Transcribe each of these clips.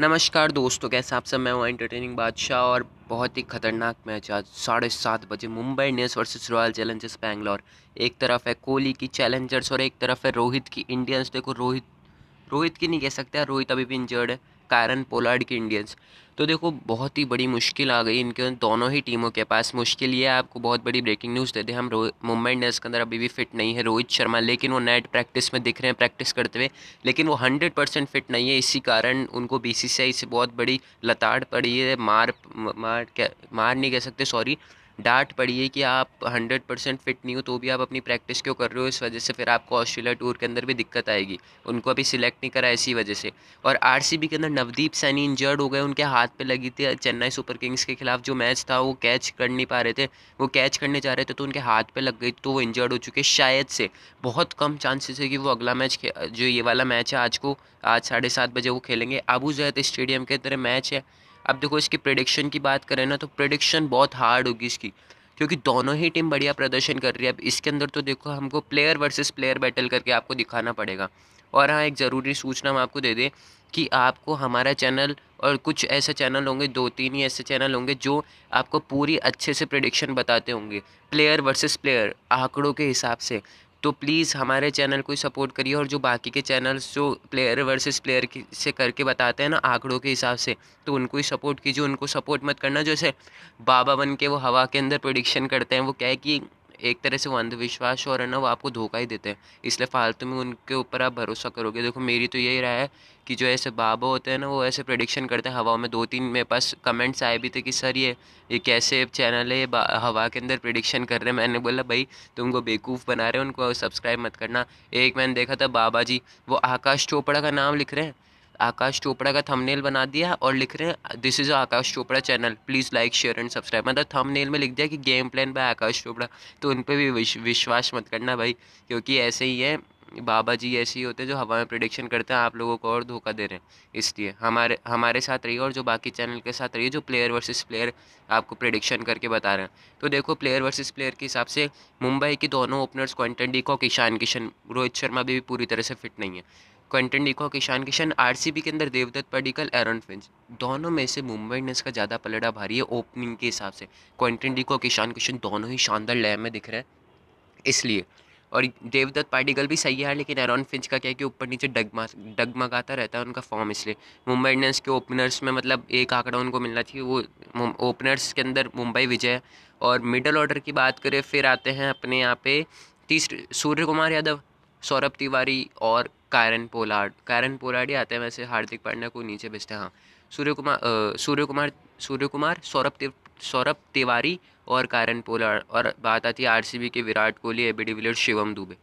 नमस्कार दोस्तों कैसे आप सब मैं हूँ एंटरटेनिंग बादशाह और बहुत ही खतरनाक मैच आज साढ़े सात बजे Mumbai Indians versus Royal Challengers Bangalore एक तरफ है कोहली की चैलेंजर्स और एक तरफ है रोहित की इंडियंस देखो रोहित रोहित की नहीं कह सकते रोहित अभी भी इंजर्ड है कारण पोलार्ड की इंडियंस तो देखो बहुत ही बड़ी मुश्किल आ गई इनके दोनों ही टीमों के पास मुश्किल ये आपको बहुत बड़ी ब्रेकिंग न्यूज़ देते हैं हम मुंबई इंडियंस के अंदर अभी भी फिट नहीं है रोहित शर्मा लेकिन वो नेट प्रैक्टिस में दिख रहे हैं प्रैक्टिस करते हुए लेकिन वो हंड्रेड परसेंट फिट नहीं है इसी कारण उनको बी से बहुत बड़ी लताड़ पड़ी है मार मार क्या मार नहीं कह सकते सॉरी डांट पड़ी है कि आप हंड्रेड परसेंट फिट नहीं हो तो भी आप अपनी प्रैक्टिस क्यों कर रहे हो इस वजह से फिर आपको ऑस्ट्रेलिया टूर के अंदर भी दिक्कत आएगी उनको अभी सिलेक्ट नहीं करा इसी वजह से और बी के अंदर नवदीप सैनी इंजर्ड हो गए उनके हाथ पे लगी थी चेन्नई सुपर किंग्स के खिलाफ जो मैच था वो कैच कर नहीं पा रहे थे वो कैच करने जा रहे थे तो उनके हाथ पे लग गई तो वो इंजर्ड हो चुके शायद से बहुत कम चांसेस है कि वो अगला मैच जो ये वाला मैच है आज को आज साढ़े सात बजे वो खेलेंगे आबू जैद स्टेडियम के अंदर मैच है अब देखो इसकी प्रडिक्शन की बात करें ना तो प्रडिक्शन बहुत हार्ड होगी इसकी क्योंकि दोनों ही टीम बढ़िया प्रदर्शन कर रही है अब इसके अंदर तो देखो हमको प्लेयर वर्सेस प्लेयर बैटल करके आपको दिखाना पड़ेगा और हाँ एक ज़रूरी सूचना हम आपको दे दें कि आपको हमारा चैनल और कुछ ऐसे चैनल होंगे दो तीन ही ऐसे चैनल होंगे जो आपको पूरी अच्छे से प्रडिक्शन बताते होंगे प्लेयर वर्सेस प्लेयर आंकड़ों के हिसाब से तो प्लीज़ हमारे चैनल को सपोर्ट करिए और जो बाकी के चैनल्स जो प्लेयर वर्सेस प्लेयर से करके बताते हैं ना आंकड़ों के हिसाब से तो उनको ही सपोर्ट कीजिए उनको सपोर्ट मत करना जैसे बाबा बन के वो हवा के अंदर प्रोडिक्शन करते हैं वो क्या है कि एक तरह से वो अंधविश्वास और है ना वो आपको धोखा ही देते हैं इसलिए फालतू में उनके ऊपर आप भरोसा करोगे देखो मेरी तो यही राय है कि जो ऐसे बाबा होते हैं ना वो ऐसे प्रडिक्शन करते हैं हवा में दो तीन मेरे पास कमेंट्स आए भी थे कि सर ये ये कैसे चैनल है ये हवा के अंदर प्रडिक्शन कर रहे हैं मैंने बोला भाई तुमको बेवकूफ़ बना रहे हो उनको सब्सक्राइब मत करना एक मैंने देखा था बाबा जी वो आकाश चोपड़ा का नाम लिख रहे हैं आकाश चोपड़ा का थंबनेल बना दिया और लिख रहे हैं this is Aakash Chopra channel please like share and subscribe मतलब थंबनेल में लिख दिया कि game plan by Aakash Chopra तो उन पर भी विश, विश्वास मत करना भाई क्योंकि ऐसे ही है बाबा जी ऐसे ही होते हैं जो हवा में प्रडिक्शन करते हैं आप लोगों को और धोखा दे रहे हैं इसलिए हमारे हमारे साथ रहिए और जो बाकी चैनल के साथ रहिए जो प्लेयर वर्सेस प्लेयर आपको प्रडिक्शन करके बता रहे हैं तो देखो प्लेयर वर्सेस प्लेयर के हिसाब से मुंबई के दोनों openers Quinton de Kock Ishan Kishan Rohit Sharma भी पूरी तरह से फिट नहीं है Quinton de Kock Kishan Kishan RCB के अंदर देवदत्त पडिकल एरन फिंच दोनों में से मुंबई इंडियंस का ज़्यादा पलड़ा भारी है ओपनिंग के हिसाब से क्वेंटन और किशान किशन दोनों ही शानदार लय में दिख रहे हैं इसलिए और देवदत्त पार्टिकल भी सही है लेकिन एरॉन फिंच का क्या है कि ऊपर नीचे डगमा डगमगाता रहता है उनका फॉर्म इसलिए मुंबई इंडियंस के ओपनर्स में मतलब एक आंकड़ा उनको मिलना चाहिए वो ओपनर्स के अंदर मुंबई विजय और मिडल ऑर्डर की बात करें फिर आते हैं अपने यहाँ पे तीसरे सूर्य कुमार यादव सौरभ तिवारी और कायरन पोलार्ड कारन पोलार्ड ही आते हैं वैसे हार्दिक पांड्या को नीचे भेजते हैं हाँ सूर्य कुमार सूर्य कुमार सूर्य कुमार सौरभ तिव सौरभ तिवारी और कारण पोलार्ड और बात आती है आरसीबी के विराट कोहली एबी डिविलियर्स शिवम दुबे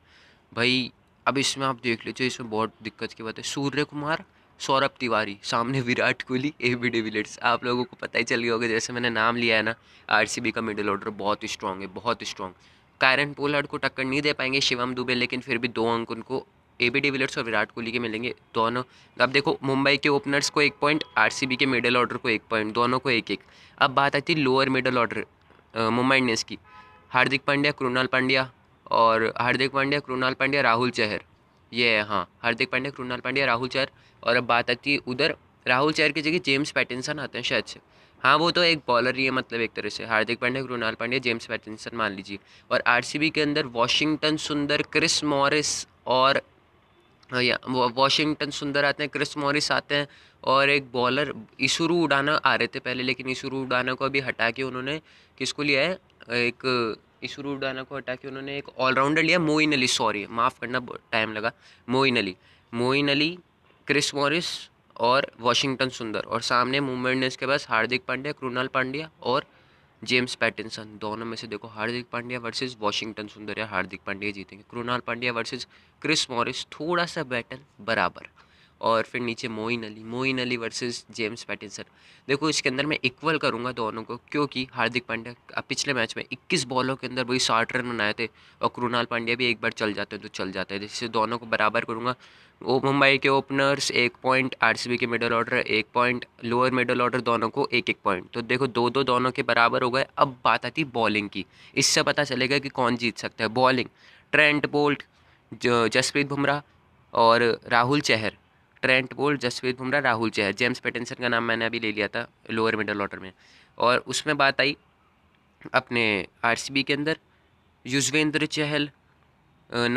भाई अब इसमें आप देख लीजिए इसमें बहुत दिक्कत की बात है सूर्य कुमार सौरभ तिवारी सामने Virat Kohli A B de Villiers आप लोगों को पता ही चल गया होगा जैसे मैंने नाम लिया है ना आर का मिडिल ऑर्डर बहुत स्ट्रॉन्ग है बहुत स्ट्रॉन्ग कायरन पोलहड को टक्कर नहीं दे पाएंगे शिवम दुबे लेकिन फिर भी दो अंक उनको ए बी डिविलियर्स और विराट कोहली के मिलेंगे दोनों अब देखो मुंबई के ओपनर्स को एक पॉइंट आर के मिडिल ऑर्डर को एक पॉइंट दोनों को एक एक अब बात आती है lower middle order Mumbai Indians की हार्दिक पांड्या कृणाल पांड्या और हार्दिक पांड्या कृणाल पांड्या राहुल चहर ये है हाँ हार्दिक पांड्या कृणाल पांड्या राहुल चहर और अब बात आती है उधर राहुल चहर की जगह जेम्स पैटिनसन आते हैं शायद से हाँ वो तो एक बॉलर ही है मतलब एक तरह से हार्दिक पांड्या कृणाल पांड्या जेम्स पैटिनसन मान लीजिए और आर के अंदर वॉशिंगटन सुंदर क्रिस मॉरिस और हाँ, या वॉशिंगटन सुंदर आते हैं क्रिस मॉरिस आते हैं और एक बॉलर ईशुरू उड़ाना आ रहे थे पहले लेकिन ईशुरू उड़ाना को अभी हटा के उन्होंने किसको लिया है एक ईशुरू उड़ाना को हटा के उन्होंने एक ऑलराउंडर लिया मोइन अली सॉरी माफ़ करना टाइम लगा मोइन अली मोइन अली क्रिस मॉरिस और वॉशिंगटन सुंदर और सामने मूवमेंट ने इसके पास हार्दिक पांड्या कृणाल पांड्या और जेम्स पैटिनसन दोनों में से देखो हार्दिक पांड्या वर्सेस वॉशिंगटन सुंदर या हार्दिक पांड्या जीतेंगे Krunal Pandya versus Chris Morris थोड़ा सा बैटल बराबर और फिर नीचे Moeen Ali Moeen Ali versus James Pattinson देखो इसके अंदर मैं इक्वल करूँगा दोनों को क्योंकि हार्दिक पांड्या पिछले मैच में 21 बॉलों के अंदर वही साठ रन बनाए थे और कृणाल पांड्या भी एक बार चल जाते हैं तो चल जाते हैं जिससे दोनों को बराबर करूँगा वो मुंबई के ओपनर्स एक पॉइंट आर के मिडल ऑर्डर एक पॉइंट लोअर मिडल ऑर्डर दोनों को एक एक पॉइंट तो देखो दो दो दोनों के बराबर हो गए अब बात आती बॉलिंग की इससे पता चलेगा कि कौन जीत सकता है bowling Trent Boult Jasprit Bumrah और Rahul Chahar Trent Boult Jasprit Bumrah Rahul Chahar James Pattinson का नाम मैंने अभी ले लिया था लोअर मिडल ऑर्डर में और उसमें बात आई अपने आर के अंदर युजवेंद्र चहल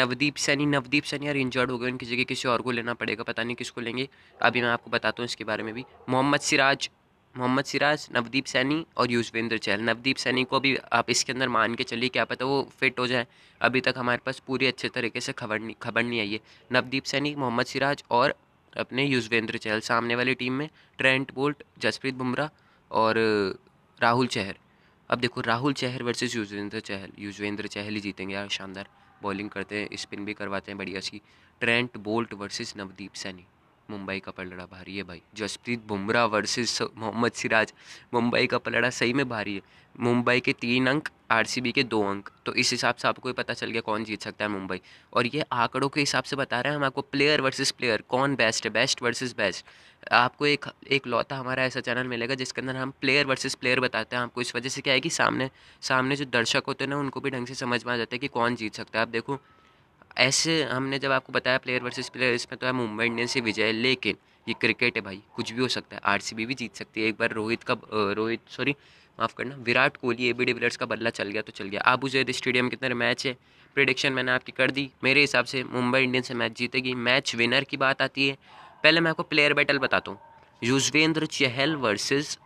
नवदीप सैनी नवदीप सैनी यार इंजर्ड हो गए उनकी जगह किसी और को लेना पड़ेगा पता नहीं किसको लेंगे अभी मैं आपको बताता हूँ इसके बारे में भी मोहम्मद सिराज मोहम्मद सिराज नवदीप सैनी और युजवेंद्र चहल नवदीप सैनी को भी आप इसके अंदर मान के चलिए क्या पता वो फिट हो जाए अभी तक हमारे पास पूरी अच्छे तरीके से खबर नहीं खबर नहीं आई है नवदीप सैनी मोहम्मद सिराज और अपने युजवेंद्र चहल सामने वाली टीम में ट्रेंट बोल्ट जसप्रीत बुमराह और राहुल चहर अब देखो राहुल चहर वर्सेस युजवेंद्र चहल युजवेंद्र चहल ही जीतेंगे यार शानदार बॉलिंग करते हैं स्पिन भी करवाते हैं बढ़िया सी Trent Boult versus Navdeep Saini Mumbai का पलड़ा भारी है भाई जसप्रीत बुमराह वर्सेस मोहम्मद सिराज मुंबई का पलड़ा सही में भारी है मुंबई के तीन अंक आरसीबी के दो अंक तो इस हिसाब से आपको ही पता चल गया कौन जीत सकता है मुंबई और ये आंकड़ों के हिसाब से बता रहे हैं हम आपको प्लेयर वर्सेस प्लेयर कौन बेस्ट है बेस्ट वर्सेस बेस्ट आपको एक एक लौता हमारा ऐसा चैनल मिलेगा जिसके अंदर हम प्लेयर वर्सेस प्लेयर बताते हैं आपको इस वजह से क्या है कि सामने सामने जो दर्शक होते हैं ना उनको भी ढंग से समझ में आ जाता है कि कौन जीत सकता है आप देखो ऐसे हमने जब आपको बताया प्लेयर वर्सेस प्लेयर इसमें तो है मुंबई इंडियंस से विजय लेकिन ये क्रिकेट है भाई कुछ भी हो सकता है आर भी जीत सकती है एक बार रोहित का रोहित सॉरी माफ़ करना Virat Kohli A B D का बदला चल गया तो चल गया आबू जैद स्टेडियम कितने मैच है प्रिडिक्शन मैंने आपकी कर दी मेरे हिसाब से मुंबई इंडियंस से मैच जीतेगी मैच विनर की बात आती है पहले मैं आपको प्लेयर बैटल बताता हूँ Yuzvendra Chahal versus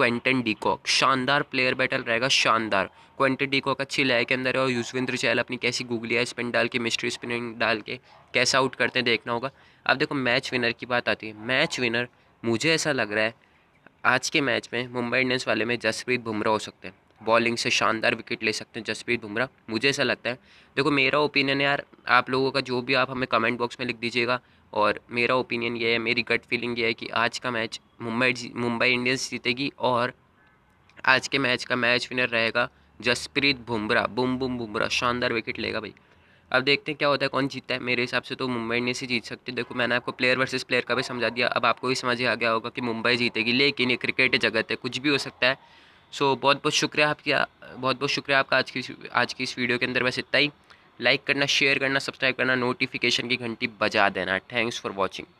Quinton de Kock शानदार प्लेयर बैटल रहेगा शानदार क्वेंटन डीकॉक अच्छी लय के अंदर है और युजवेंद्र चहल अपनी कैसी गुगलिया स्पिन डाल के मिस्ट्री स्पिनिंग डाल के कैसा आउट करते हैं देखना होगा अब देखो मैच विनर की बात आती है मैच विनर मुझे ऐसा लग रहा है आज के मैच में मुंबई इंडियंस वाले में जसप्रीत बुमराह हो सकते हैं बॉलिंग से शानदार विकेट ले सकते हैं जसप्रीत बुमराह मुझे ऐसा लगता है देखो मेरा ओपिनियन यार आप लोगों का जो भी आप हमें कमेंट बॉक्स में लिख दीजिएगा और मेरा ओपिनियन ये है मेरी गट फीलिंग ये है कि आज का मैच मुंबई मुंबई इंडियंस जीतेगी और आज के मैच का मैच विनर रहेगा जसप्रीत बुमराह बुम बुम बुमराह शानदार विकेट लेगा भाई अब देखते हैं क्या होता है कौन जीतता है मेरे हिसाब से तो मुंबई इंडियंस ही जीत सकती है देखो मैंने आपको प्लेयर वर्सेस प्लेयर का भी समझा दिया अब आपको भी समझ आ गया होगा कि मुंबई जीतेगी लेकिन ये क्रिकेट जगत है कुछ भी हो सकता है सो बहुत बहुत शुक्रिया आपकी बहुत बहुत शुक्रिया आपका आज की आज की इस वीडियो के अंदर बस इतना ही लाइक करना शेयर करना सब्सक्राइब करना नोटिफिकेशन की घंटी बजा देना थैंक्स फॉर वॉचिंग